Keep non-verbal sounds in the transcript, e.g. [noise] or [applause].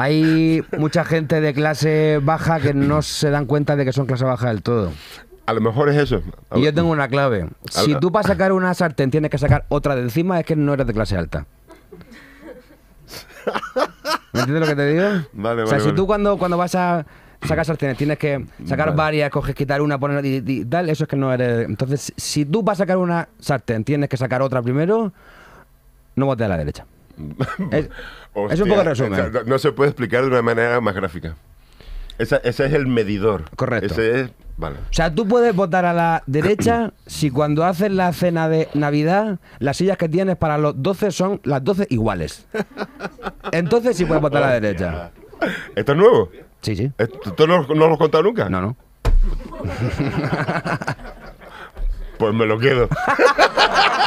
Hay mucha gente de clase baja que no se dan cuenta de que son clase baja del todo. A lo mejor es eso. Y yo tengo una clave. Si tú a sacar una sartén tienes que sacar otra de encima, es que no eres de clase alta. [laughs] ¿Me entiendes lo que te digo? Vale, vale, o sea, si tú cuando, cuando vas a sacar sartenes tienes que sacar varias, coges, quitar una, poner y, tal, eso es que no eres... Entonces, si tú vas a sacar una sartén tienes que sacar otra primero, no votes a la derecha. [laughs] Es, un poco resumen. No, se puede explicar de una manera más gráfica. ese es el medidor. Correcto. O sea, tú puedes votar a la derecha [clears throat] si cuando haces la cena de Navidad, las sillas que tienes para los 12 son las 12 iguales. Entonces sí puedes votar a la derecha. ¿Esto es nuevo? Sí, sí. ¿Tú no, no lo has contado nunca? No, no. [laughs] pues me lo quedo. [laughs]